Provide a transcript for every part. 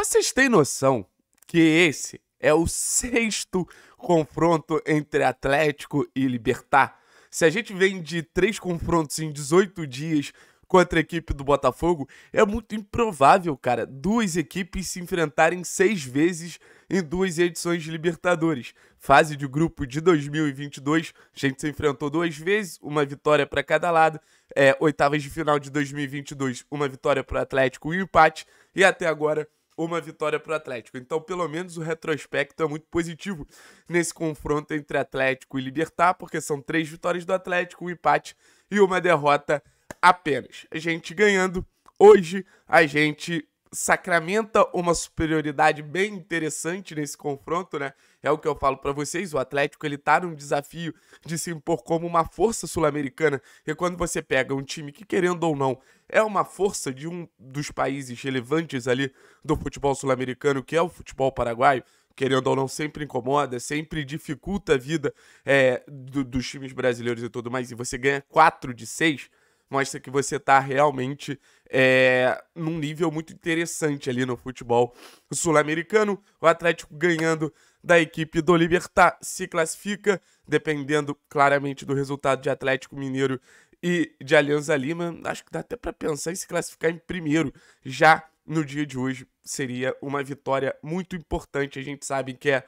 Vocês têm noção que esse é o sexto confronto entre Atlético e Libertar? Se a gente vem de três confrontos em 18 dias contra a equipe do Botafogo, é muito improvável, cara, duas equipes se enfrentarem seis vezes em duas edições de Libertadores. Fase de grupo de 2022, a gente se enfrentou duas vezes, uma vitória para cada lado. É, oitavas de final de 2022, uma vitória para o Atlético e um empate. E até agora, uma vitória para o Atlético. Então, pelo menos o retrospecto é muito positivo nesse confronto entre Atlético e Libertar, porque são três vitórias do Atlético, um empate e uma derrota apenas. A gente ganhando hoje, a gente sacramenta uma superioridade bem interessante nesse confronto, né? É o que eu falo para vocês, o Atlético ele tá num desafio de se impor como uma força sul-americana. E quando você pega um time que querendo ou não é uma força de um dos países relevantes ali do futebol sul-americano, que é o futebol paraguaio, querendo ou não, sempre incomoda, sempre dificulta a vida é, do, dos times brasileiros e tudo mais, e você ganha 4 de 6, mostra que você está realmente é, num nível muito interessante ali no futebol sul-americano. O Atlético ganhando da equipe do Libertar se classifica, dependendo claramente do resultado de Atlético Mineiro e de Alianza Lima. Acho que dá até para pensar em se classificar em primeiro já no dia de hoje. Seria uma vitória muito importante. A gente sabe que é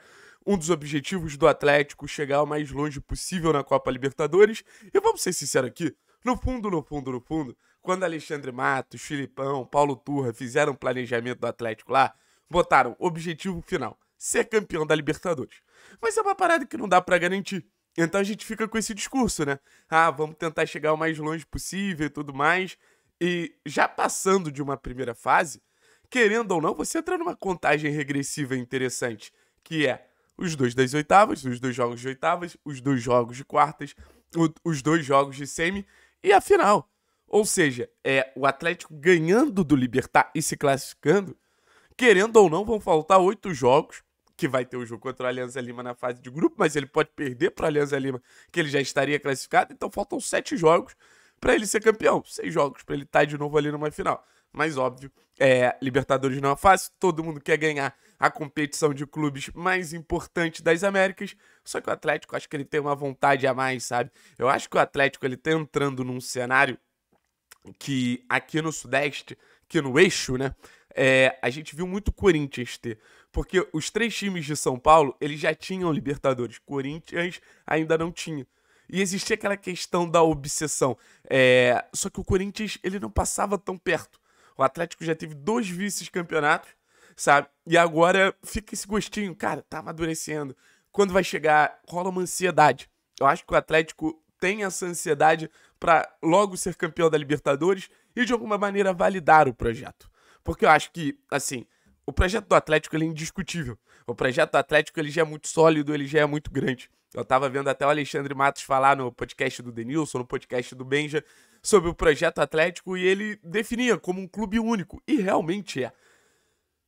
um dos objetivos do Atlético chegar o mais longe possível na Copa Libertadores. E vamos ser sinceros aqui, no fundo, no fundo, no fundo, quando Alexandre Matos, Filipão, Paulo Turra fizeram o planejamento do Atlético lá, botaram objetivo final, ser campeão da Libertadores. Mas é uma parada que não dá para garantir. Então a gente fica com esse discurso, né? Ah, vamos tentar chegar o mais longe possível e tudo mais. E já passando de uma primeira fase, querendo ou não, você entra numa contagem regressiva interessante, que é os dois das oitavas, os dois jogos de oitavas, os dois jogos de quartas, os dois jogos de semi e a final. Ou seja, é o Atlético ganhando do Libertar e se classificando, querendo ou não, vão faltar oito jogos que vai ter o jogo contra o Alianza Lima na fase de grupo, mas ele pode perder para o Alianza Lima, que ele já estaria classificado. Então faltam sete jogos para ele ser campeão, seis jogos para ele estar tá de novo ali numa final. Mas óbvio, é, Libertadores não é fácil, todo mundo quer ganhar a competição de clubes mais importante das Américas. Só que o Atlético, acho que ele tem uma vontade a mais, sabe? Eu acho que o Atlético ele tá entrando num cenário que aqui no Sudeste, que no eixo, né? é, a gente viu muito Corinthians ter. Porque os três times de São Paulo, eles já tinham Libertadores. Corinthians ainda não tinha. E existia aquela questão da obsessão. É, só que o Corinthians, ele não passava tão perto. O Atlético já teve dois vices-campeonatos, sabe? E agora fica esse gostinho. Cara, tá amadurecendo. Quando vai chegar, rola uma ansiedade. Eu acho que o Atlético tem essa ansiedade para logo ser campeão da Libertadores e de alguma maneira validar o projeto. Porque eu acho que, assim, o projeto do Atlético ele é indiscutível. O projeto do Atlético ele já é muito sólido, ele já é muito grande. Eu tava vendo até o Alexandre Matos falar no podcast do Denilson, no podcast do Benja, sobre o projeto Atlético e ele definia como um clube único. E realmente é.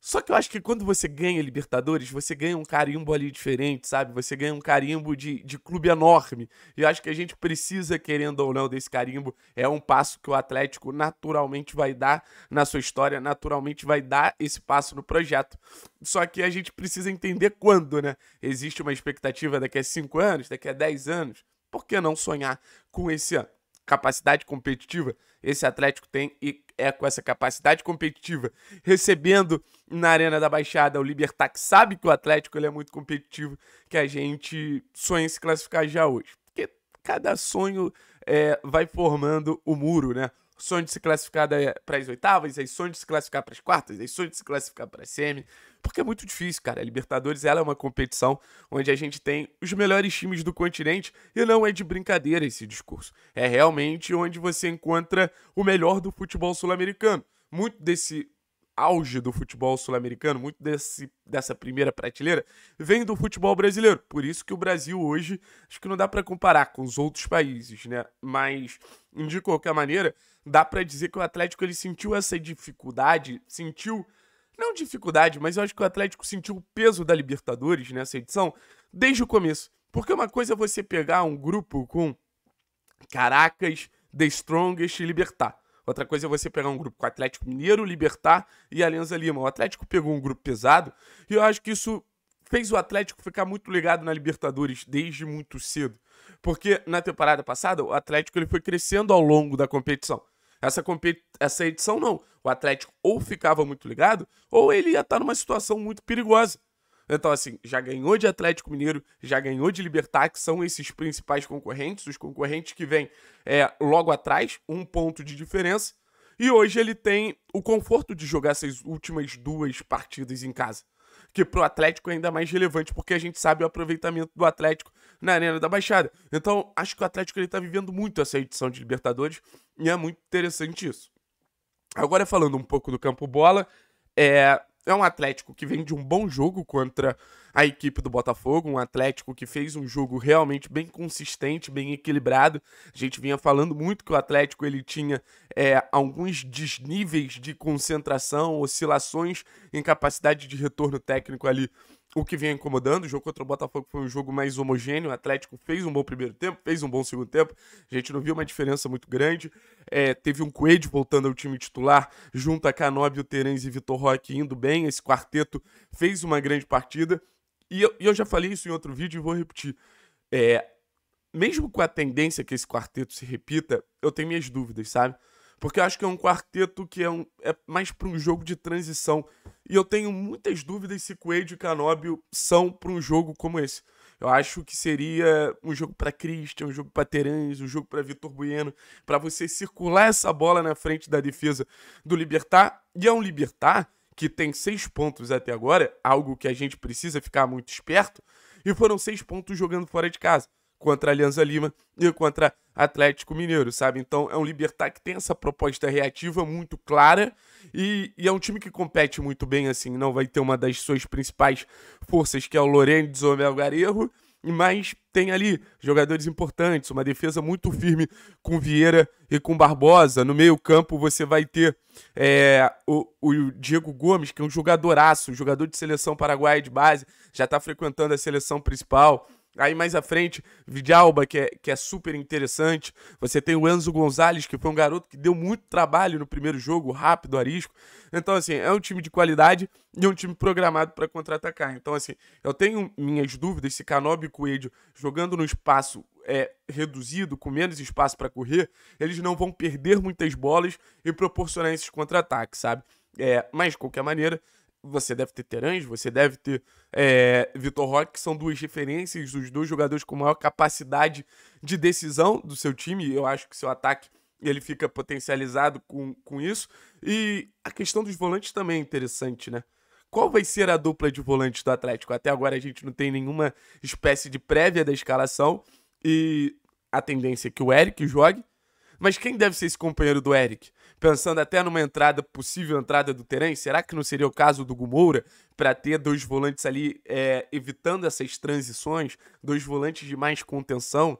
Só que eu acho que quando você ganha Libertadores, você ganha um carimbo ali diferente, sabe? Você ganha um carimbo de, de clube enorme. E eu acho que a gente precisa, querendo ou não, desse carimbo. É um passo que o Atlético naturalmente vai dar na sua história, naturalmente vai dar esse passo no projeto. Só que a gente precisa entender quando, né? Existe uma expectativa daqui a 5 anos, daqui a 10 anos. Por que não sonhar com esse ano? capacidade competitiva, esse Atlético tem e é com essa capacidade competitiva, recebendo na Arena da Baixada, o Libertar que sabe que o Atlético ele é muito competitivo, que a gente sonha se classificar já hoje. Porque cada sonho é, vai formando o muro, né? sonho de se classificar para as oitavas, aí sonho de se classificar para as quartas, aí sonho de se classificar para a semi, porque é muito difícil, cara. A Libertadores ela é uma competição onde a gente tem os melhores times do continente e não é de brincadeira esse discurso. É realmente onde você encontra o melhor do futebol sul-americano. Muito desse auge do futebol sul-americano, muito desse, dessa primeira prateleira, vem do futebol brasileiro. Por isso que o Brasil hoje, acho que não dá para comparar com os outros países, né? Mas, de qualquer maneira, dá para dizer que o Atlético ele sentiu essa dificuldade, sentiu, não dificuldade, mas eu acho que o Atlético sentiu o peso da Libertadores nessa edição desde o começo. Porque uma coisa é você pegar um grupo com Caracas, The Strongest e Libertar. Outra coisa é você pegar um grupo com Atlético Mineiro, Libertar e Alianza Lima. O Atlético pegou um grupo pesado e eu acho que isso fez o Atlético ficar muito ligado na Libertadores desde muito cedo. Porque na temporada passada, o Atlético ele foi crescendo ao longo da competição. Essa, competi essa edição não. O Atlético ou ficava muito ligado, ou ele ia estar numa situação muito perigosa. Então, assim, já ganhou de Atlético Mineiro, já ganhou de Libertar, que são esses principais concorrentes, os concorrentes que vêm é, logo atrás, um ponto de diferença. E hoje ele tem o conforto de jogar essas últimas duas partidas em casa. Que pro Atlético é ainda mais relevante, porque a gente sabe o aproveitamento do Atlético na Arena da Baixada. Então, acho que o Atlético ele tá vivendo muito essa edição de Libertadores e é muito interessante isso. Agora, falando um pouco do campo bola, é, é um Atlético que vem de um bom jogo contra a equipe do Botafogo, um Atlético que fez um jogo realmente bem consistente, bem equilibrado. A gente vinha falando muito que o Atlético ele tinha é, alguns desníveis de concentração, oscilações em capacidade de retorno técnico ali o que vinha incomodando. O jogo contra o Botafogo foi um jogo mais homogêneo. O Atlético fez um bom primeiro tempo, fez um bom segundo tempo. A gente não viu uma diferença muito grande. É, teve um Coelho voltando ao time titular, junto a Canóbio, Terence e Vitor Roque indo bem. Esse quarteto fez uma grande partida. E eu, e eu já falei isso em outro vídeo e vou repetir. É, mesmo com a tendência que esse quarteto se repita, eu tenho minhas dúvidas, sabe? Porque eu acho que é um quarteto que é, um, é mais para um jogo de transição. E eu tenho muitas dúvidas se Coelho e Canóbio são para um jogo como esse. Eu acho que seria um jogo para Christian, um jogo para Terãs, um jogo para Vitor Bueno, para você circular essa bola na frente da defesa do Libertar. E é um Libertar que tem seis pontos até agora, algo que a gente precisa ficar muito esperto, e foram seis pontos jogando fora de casa contra a Alianza Lima e contra Atlético Mineiro, sabe? Então é um Libertar que tem essa proposta reativa muito clara e, e, é um time que compete muito bem, assim, não vai ter uma das suas principais forças, que é o Lorenzo ou Melgarejo, mas tem ali jogadores importantes, uma defesa muito firme com Vieira e com Barbosa. No meio-campo você vai ter é, o, o, Diego Gomes, que é um jogadoraço, jogador de seleção paraguaia de base, já está frequentando a seleção principal. Aí mais à frente, Vidalba, que é, que é super interessante. Você tem o Enzo Gonzalez, que foi um garoto que deu muito trabalho no primeiro jogo, rápido, arisco. Então, assim, é um time de qualidade e é um time programado para contra-atacar. Então, assim, eu tenho minhas dúvidas se Canobi e Coelho, jogando no espaço é, reduzido, com menos espaço para correr, eles não vão perder muitas bolas e proporcionar esses contra-ataques, sabe? É, mas, de qualquer maneira, você deve ter Terãs, você deve ter é, Vitor Roque, que são duas referências, dos dois jogadores com maior capacidade de decisão do seu time. Eu acho que seu ataque ele fica potencializado com, com isso. E a questão dos volantes também é interessante, né? Qual vai ser a dupla de volantes do Atlético? Até agora a gente não tem nenhuma espécie de prévia da escalação e a tendência é que o Eric jogue mas quem deve ser esse companheiro do Eric? Pensando até numa entrada, possível entrada do Terence, será que não seria o caso do Gumoura para ter dois volantes ali é, evitando essas transições, dois volantes de mais contenção?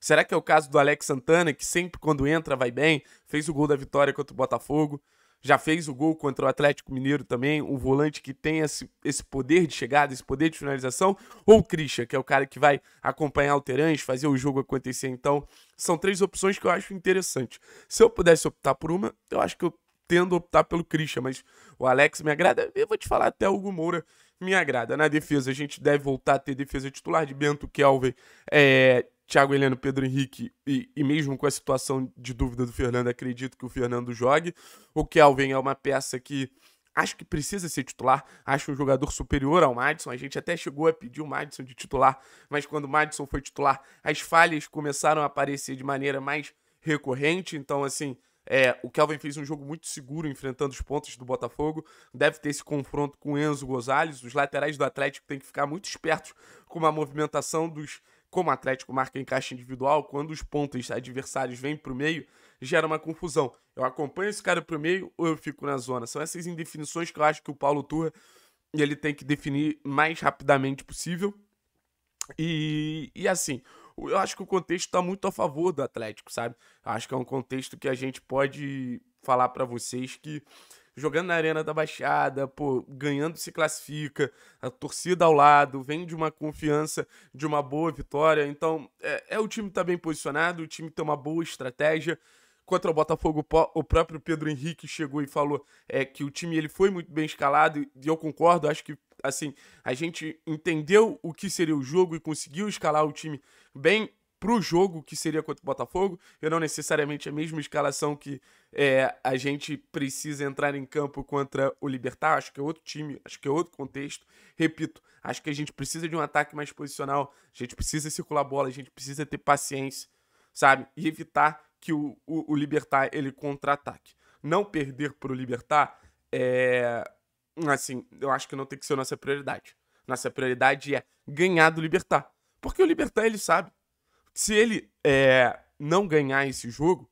Será que é o caso do Alex Santana, que sempre quando entra vai bem, fez o gol da vitória contra o Botafogo? já fez o gol contra o Atlético Mineiro também, um volante que tem esse, esse poder de chegada, esse poder de finalização, ou o Christian, que é o cara que vai acompanhar o Terãs, fazer o jogo acontecer. Então, são três opções que eu acho interessante. Se eu pudesse optar por uma, eu acho que eu tendo a optar pelo Christian, mas o Alex me agrada. Eu vou te falar, até o Hugo Moura me agrada. Na defesa, a gente deve voltar a ter defesa titular de Bento Kelvin, é, Thiago Heleno, Pedro Henrique, e, e, mesmo com a situação de dúvida do Fernando, acredito que o Fernando jogue. O Kelvin é uma peça que acho que precisa ser titular, acho um jogador superior ao Madison. A gente até chegou a pedir o Madison de titular, mas quando o Madison foi titular, as falhas começaram a aparecer de maneira mais recorrente. Então, assim, é, o Kelvin fez um jogo muito seguro enfrentando os pontos do Botafogo. Deve ter esse confronto com Enzo Gonzalez. Os laterais do Atlético têm que ficar muito espertos com uma movimentação dos como o Atlético marca em caixa individual, quando os pontos adversários vêm para o meio, gera uma confusão. Eu acompanho esse cara para o meio ou eu fico na zona? São essas indefinições que eu acho que o Paulo Turra ele tem que definir mais rapidamente possível. E, e assim, eu acho que o contexto está muito a favor do Atlético, sabe? Eu acho que é um contexto que a gente pode falar para vocês que jogando na Arena da Baixada, pô, ganhando se classifica, a torcida ao lado, vem de uma confiança, de uma boa vitória. Então, é, é o time tá bem posicionado, o time tem uma boa estratégia contra o Botafogo, o próprio Pedro Henrique chegou e falou é, que o time ele foi muito bem escalado, e eu concordo, acho que assim, a gente entendeu o que seria o jogo e conseguiu escalar o time bem pro jogo que seria contra o Botafogo, e não necessariamente a mesma escalação que é, a gente precisa entrar em campo contra o Libertar, acho que é outro time, acho que é outro contexto. Repito, acho que a gente precisa de um ataque mais posicional, a gente precisa circular a bola, a gente precisa ter paciência, sabe? E evitar que o, o, o Libertar ele contra-ataque. Não perder pro Libertar é. Assim, eu acho que não tem que ser nossa prioridade. Nossa prioridade é ganhar do Libertar. Porque o Libertar, ele sabe se ele é, não ganhar esse jogo,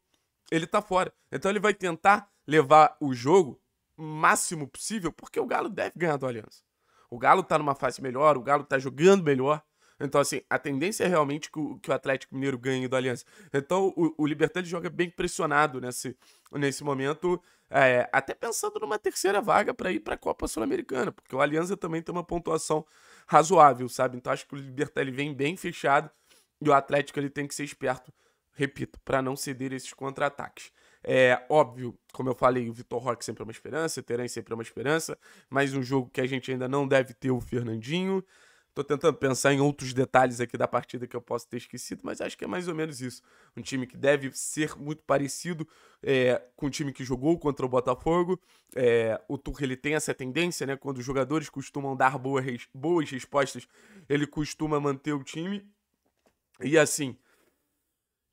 ele tá fora. Então ele vai tentar levar o jogo máximo possível, porque o Galo deve ganhar do Aliança. O Galo tá numa fase melhor, o Galo tá jogando melhor. Então, assim, a tendência é realmente que o, que o Atlético Mineiro ganhe do Aliança. Então, o, o Libertad joga bem pressionado nesse, nesse momento, é, até pensando numa terceira vaga para ir para a Copa Sul-Americana, porque o Aliança também tem uma pontuação razoável, sabe? Então, acho que o Libertad vem bem fechado e o Atlético ele tem que ser esperto, repito, para não ceder esses contra-ataques. É óbvio, como eu falei, o Vitor Roque sempre é uma esperança, o Terence sempre é uma esperança, mas um jogo que a gente ainda não deve ter o Fernandinho. Tô tentando pensar em outros detalhes aqui da partida que eu posso ter esquecido, mas acho que é mais ou menos isso. Um time que deve ser muito parecido é, com o time que jogou contra o Botafogo. É, o Turco ele tem essa tendência, né? Quando os jogadores costumam dar boas, boas respostas, ele costuma manter o time. E assim,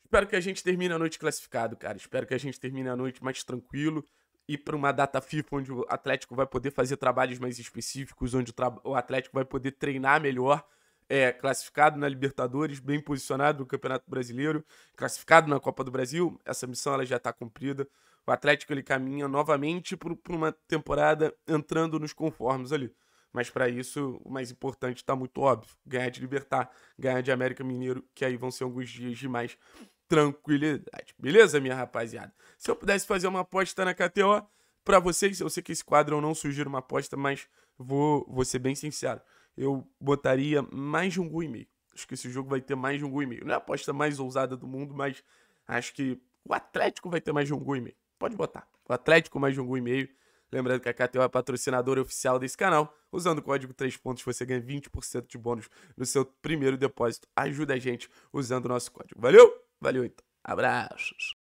espero que a gente termine a noite classificado, cara. Espero que a gente termine a noite mais tranquilo e para uma data FIFA onde o Atlético vai poder fazer trabalhos mais específicos, onde o, o Atlético vai poder treinar melhor, é, classificado na Libertadores, bem posicionado no Campeonato Brasileiro, classificado na Copa do Brasil. Essa missão ela já está cumprida. O Atlético ele caminha novamente para uma temporada entrando nos conformes ali. Mas para isso, o mais importante está muito óbvio: ganhar de Libertar, ganhar de América Mineiro, que aí vão ser alguns dias de mais tranquilidade. Beleza, minha rapaziada? Se eu pudesse fazer uma aposta na KTO para vocês, eu sei que esse quadro eu não sugiro uma aposta, mas vou, vou ser bem sincero. Eu botaria mais de um gol e meio. Acho que esse jogo vai ter mais de um gol e meio. Não é a aposta mais ousada do mundo, mas acho que o Atlético vai ter mais de um gol e meio. Pode botar. O Atlético mais de um gol e meio Lembrando que a KTO é patrocinadora oficial desse canal. Usando o código 3 pontos, você ganha 20% de bônus no seu primeiro depósito. Ajuda a gente usando o nosso código. Valeu? Valeu então. Abraços.